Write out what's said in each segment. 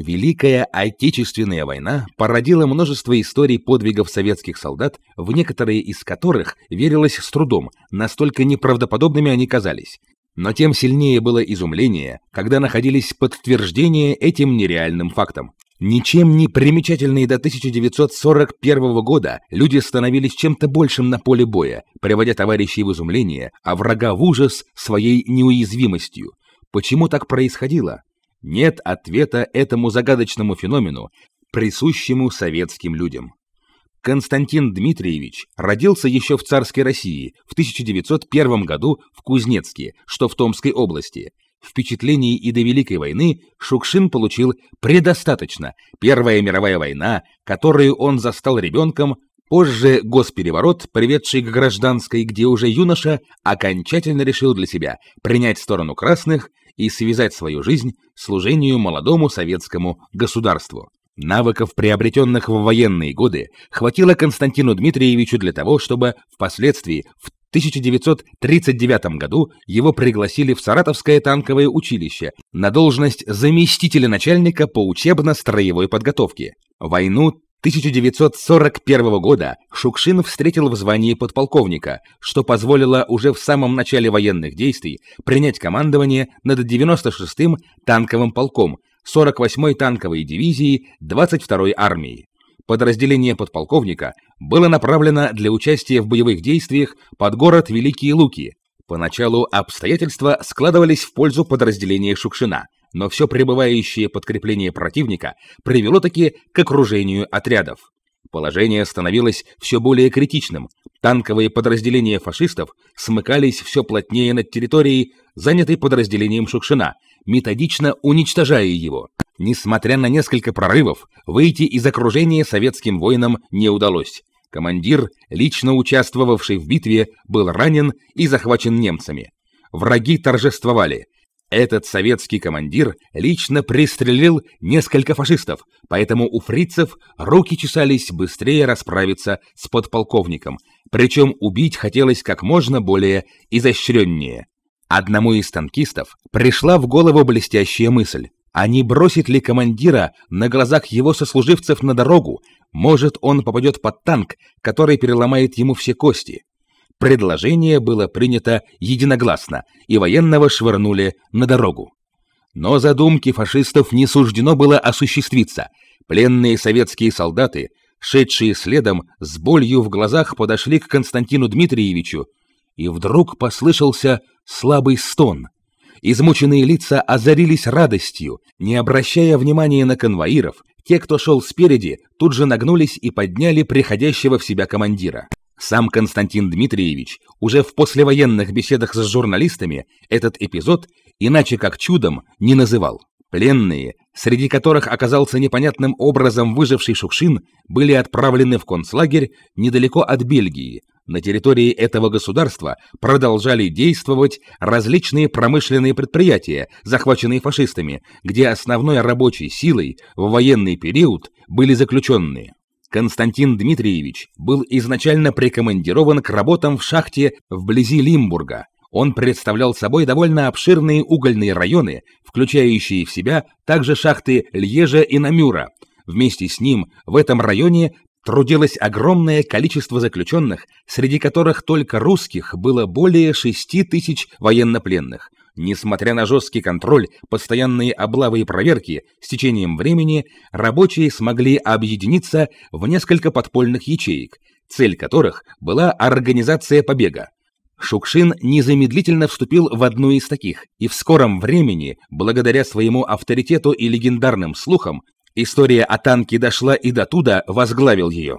Великая Отечественная война породила множество историй подвигов советских солдат, в некоторые из которых верилось с трудом, настолько неправдоподобными они казались. Но тем сильнее было изумление, когда находились подтверждения этим нереальным фактам. Ничем не примечательные до 1941 года люди становились чем-то большим на поле боя, приводя товарищей в изумление, а врага в ужас своей неуязвимостью. Почему так происходило? нет ответа этому загадочному феномену, присущему советским людям. Константин Дмитриевич родился еще в царской России в 1901 году в Кузнецке, что в Томской области. Впечатлений и до Великой войны Шукшин получил предостаточно. Первая мировая война, которую он застал ребенком, позже госпереворот, приведший к гражданской, где уже юноша окончательно решил для себя принять сторону красных и связать свою жизнь служению молодому советскому государству. Навыков, приобретенных в военные годы, хватило Константину Дмитриевичу для того, чтобы впоследствии в 1939 году его пригласили в Саратовское танковое училище на должность заместителя начальника по учебно-строевой подготовке. Войну 1941 года Шукшин встретил в звании подполковника, что позволило уже в самом начале военных действий принять командование над 96-м танковым полком 48-й танковой дивизии 22-й армии. Подразделение подполковника было направлено для участия в боевых действиях под город Великие Луки. Поначалу обстоятельства складывались в пользу подразделения Шукшина – но все пребывающее подкрепление противника привело таки к окружению отрядов. Положение становилось все более критичным. Танковые подразделения фашистов смыкались все плотнее над территорией, занятой подразделением Шукшина, методично уничтожая его. Несмотря на несколько прорывов, выйти из окружения советским воинам не удалось. Командир, лично участвовавший в битве, был ранен и захвачен немцами. Враги торжествовали – этот советский командир лично пристрелил несколько фашистов, поэтому у фрицев руки чесались быстрее расправиться с подполковником, причем убить хотелось как можно более изощреннее. Одному из танкистов пришла в голову блестящая мысль. А не бросит ли командира на глазах его сослуживцев на дорогу? Может, он попадет под танк, который переломает ему все кости. Предложение было принято единогласно, и военного швырнули на дорогу. Но задумки фашистов не суждено было осуществиться. Пленные советские солдаты, шедшие следом, с болью в глазах подошли к Константину Дмитриевичу, и вдруг послышался слабый стон. Измученные лица озарились радостью, не обращая внимания на конвоиров, те, кто шел спереди, тут же нагнулись и подняли приходящего в себя командира. Сам Константин Дмитриевич уже в послевоенных беседах с журналистами этот эпизод иначе как чудом не называл. Пленные, среди которых оказался непонятным образом выживший Шукшин, были отправлены в концлагерь недалеко от Бельгии. На территории этого государства продолжали действовать различные промышленные предприятия, захваченные фашистами, где основной рабочей силой в военный период были заключенные. Константин Дмитриевич был изначально прикомандирован к работам в шахте вблизи Лимбурга. Он представлял собой довольно обширные угольные районы, включающие в себя также шахты Льежа и Намюра. Вместе с ним в этом районе трудилось огромное количество заключенных, среди которых только русских было более 6 тысяч военнопленных. Несмотря на жесткий контроль, постоянные облавы и проверки, с течением времени рабочие смогли объединиться в несколько подпольных ячеек, цель которых была организация побега. Шукшин незамедлительно вступил в одну из таких, и в скором времени, благодаря своему авторитету и легендарным слухам, история о танке дошла и до туда возглавил ее.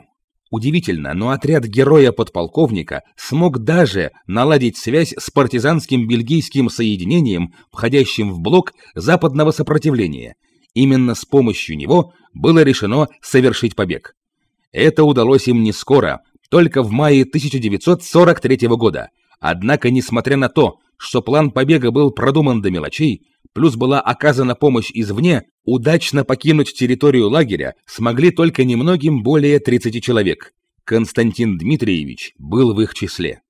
Удивительно, но отряд героя-подполковника смог даже наладить связь с партизанским бельгийским соединением, входящим в блок западного сопротивления. Именно с помощью него было решено совершить побег. Это удалось им не скоро, только в мае 1943 года. Однако, несмотря на то, что план побега был продуман до мелочей, плюс была оказана помощь извне, удачно покинуть территорию лагеря смогли только немногим более 30 человек. Константин Дмитриевич был в их числе.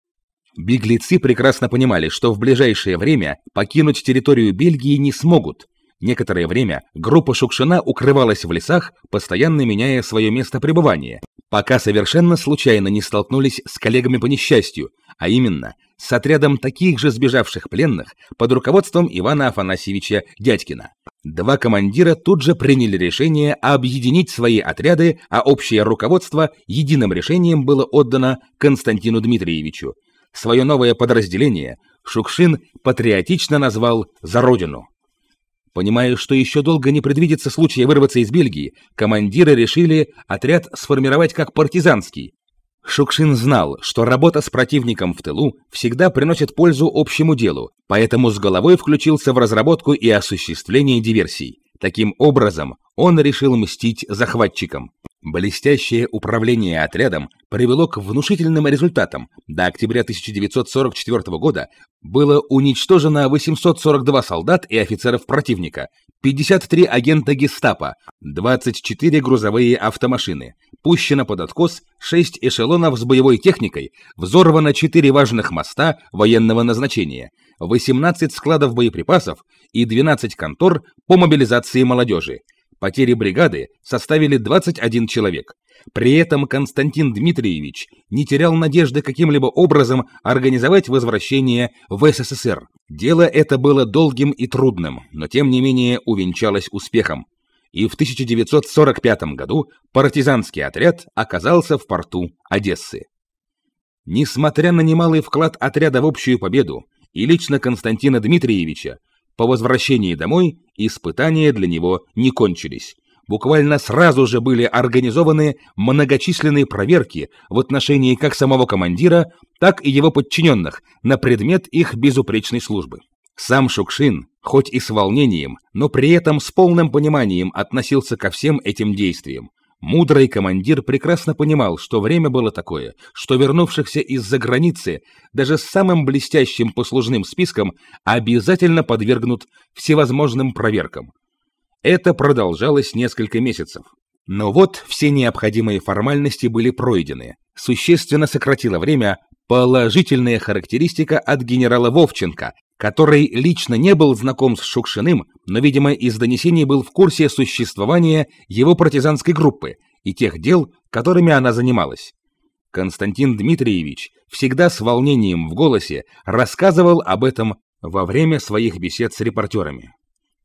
Беглецы прекрасно понимали, что в ближайшее время покинуть территорию Бельгии не смогут. Некоторое время группа Шукшина укрывалась в лесах, постоянно меняя свое место пребывания, пока совершенно случайно не столкнулись с коллегами по несчастью, а именно с отрядом таких же сбежавших пленных под руководством Ивана Афанасьевича Дядькина. Два командира тут же приняли решение объединить свои отряды, а общее руководство единым решением было отдано Константину Дмитриевичу. Свое новое подразделение Шукшин патриотично назвал «За Родину». Понимая, что еще долго не предвидится случая вырваться из Бельгии, командиры решили отряд сформировать как партизанский, Шукшин знал, что работа с противником в тылу всегда приносит пользу общему делу, поэтому с головой включился в разработку и осуществление диверсий. Таким образом, он решил мстить захватчикам. Блестящее управление отрядом привело к внушительным результатам. До октября 1944 года было уничтожено 842 солдат и офицеров противника, 53 агента гестапо, 24 грузовые автомашины, пущено под откос 6 эшелонов с боевой техникой, взорвано 4 важных моста военного назначения, 18 складов боеприпасов и 12 контор по мобилизации молодежи. Потери бригады составили 21 человек, при этом Константин Дмитриевич не терял надежды каким-либо образом организовать возвращение в СССР. Дело это было долгим и трудным, но тем не менее увенчалось успехом. И в 1945 году партизанский отряд оказался в порту Одессы. Несмотря на немалый вклад отряда в общую победу и лично Константина Дмитриевича, по возвращении домой испытания для него не кончились буквально сразу же были организованы многочисленные проверки в отношении как самого командира, так и его подчиненных на предмет их безупречной службы. Сам Шукшин, хоть и с волнением, но при этом с полным пониманием относился ко всем этим действиям. Мудрый командир прекрасно понимал, что время было такое, что вернувшихся из-за границы даже с самым блестящим послужным списком обязательно подвергнут всевозможным проверкам, это продолжалось несколько месяцев. Но вот все необходимые формальности были пройдены. Существенно сократило время положительная характеристика от генерала Вовченко, который лично не был знаком с Шукшиным, но, видимо, из донесений был в курсе существования его партизанской группы и тех дел, которыми она занималась. Константин Дмитриевич всегда с волнением в голосе рассказывал об этом во время своих бесед с репортерами.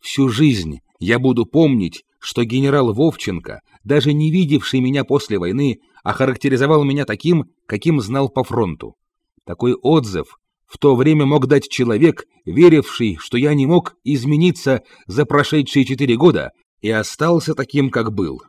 Всю жизнь я буду помнить, что генерал Вовченко, даже не видевший меня после войны, охарактеризовал меня таким, каким знал по фронту. Такой отзыв в то время мог дать человек, веривший, что я не мог измениться за прошедшие четыре года и остался таким, как был.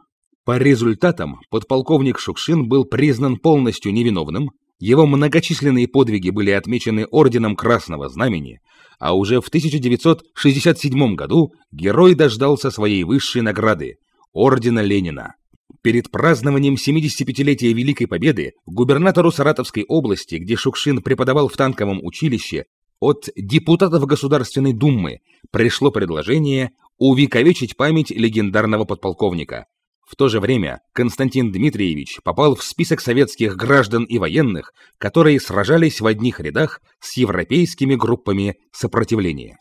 По результатам подполковник Шукшин был признан полностью невиновным, его многочисленные подвиги были отмечены Орденом Красного Знамени, а уже в 1967 году герой дождался своей высшей награды – Ордена Ленина. Перед празднованием 75-летия Великой Победы губернатору Саратовской области, где Шукшин преподавал в танковом училище, от депутатов Государственной Думы пришло предложение увековечить память легендарного подполковника, в то же время Константин Дмитриевич попал в список советских граждан и военных, которые сражались в одних рядах с европейскими группами сопротивления.